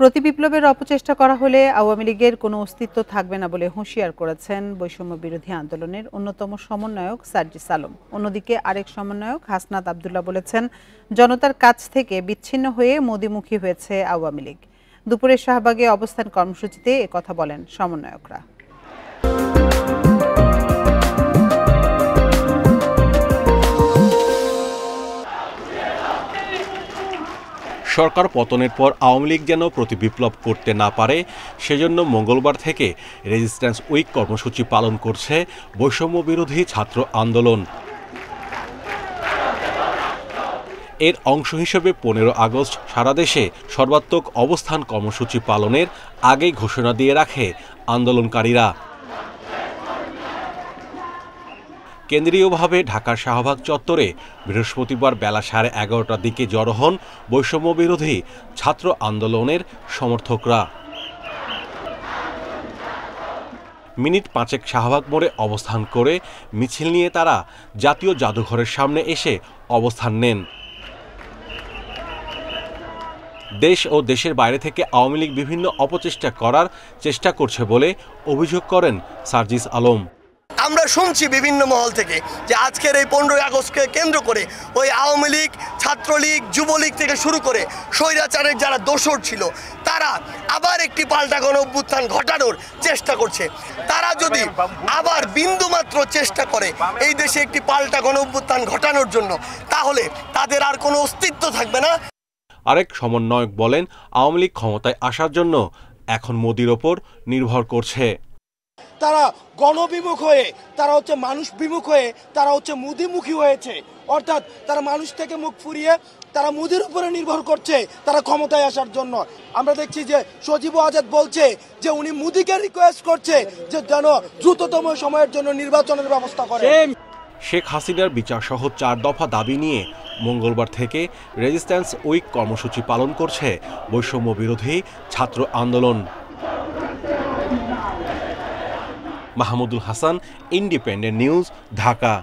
প্রতি বিপ্লবের অপচেষ্টা করা হলে আওয়ামী লীগের কোনো অস্তিত্ব থাকবে না বলে হুঁশিয়ার করেছেন বৈষম্য বিরোধী আন্দোলনের অন্যতম সমন্বয়ক সার্জিস আলম অন্যদিকে আরেক সমন্বয়ক হাসনাত আবদুল্লাহ বলেছেন জনতার কাছ থেকে বিচ্ছিন্ন হয়ে মোদিমুখী হয়েছে আওয়ামী লীগ দুপুরের শাহবাগে অবস্থান কর্মসূচিতে কথা বলেন সমন্বয়করা সরকার পতনের পর আওয়ামী লীগ যেন প্রতি বিপ্লব করতে না পারে সেজন্য মঙ্গলবার থেকে রেজিস্ট্যান্স উইক কর্মসূচি পালন করছে বৈষম্য বিরোধী ছাত্র আন্দোলন এর অংশ হিসেবে পনেরো আগস্ট সারা দেশে সর্বাত্মক অবস্থান কর্মসূচি পালনের আগেই ঘোষণা দিয়ে রাখে আন্দোলনকারীরা কেন্দ্রীয়ভাবে ঢাকার শাহবাগ চত্বরে বৃহস্পতিবার বেলা সাড়ে এগারোটার দিকে জড়ো হন বৈষম্যবিরোধী ছাত্র আন্দোলনের সমর্থকরা মিনিট পাঁচেক শাহবাগ মোড়ে অবস্থান করে মিছিল নিয়ে তারা জাতীয় জাদুঘরের সামনে এসে অবস্থান নেন দেশ ও দেশের বাইরে থেকে আওয়ামী লীগ বিভিন্ন অপচেষ্টা করার চেষ্টা করছে বলে অভিযোগ করেন সার্জিস আলম আমরা শুনছি বিভিন্ন মহল থেকে যে আজকের এই পনেরোই আগস্টকে কেন্দ্র করে ওই আওয়ামী লীগ ছাত্রলীগ যুবলীগ থেকে শুরু করে স্বৈরাচারের যারা দোষর ছিল তারা আবার একটি পাল্টা গণ অভ্যুত্থান ঘটানোর চেষ্টা করছে তারা যদি আবার বিন্দুমাত্র চেষ্টা করে এই দেশে একটি পাল্টা গণ অভ্যুত্থান ঘটানোর জন্য তাহলে তাদের আর কোনো অস্তিত্ব থাকবে না আরেক সমন্বয়ক বলেন আওয়ামী লীগ ক্ষমতায় আসার জন্য এখন মোদির ওপর নির্ভর করছে তারা গণবিমুখ হয়ে তারা হচ্ছে মানুষ বিমুখ হয়ে তারা হচ্ছে মুদিমুখী হয়েছে অর্থাৎ তারা মানুষ থেকে মুখ ফুরিয়ে তারা মুদির উপরে নির্ভর করছে তারা ক্ষমতায় আসার জন্য আমরা দেখছি যে সজীব আজাদ বলছে যে উনি মুদিকে রিকোয়েস্ট করছে যে যেন দ্রুততম সময়ের জন্য নির্বাচনের ব্যবস্থা করে শেখ হাসিনার বিচার সহ চার দফা দাবি নিয়ে মঙ্গলবার থেকে রেজিস্ট্যান্স উইক কর্মসূচি পালন করছে বৈষম্য বিরোধী ছাত্র আন্দোলন মাহমুদুল হাসান ইন্ডিপেন্ডেন্ট নিউজ ঢাকা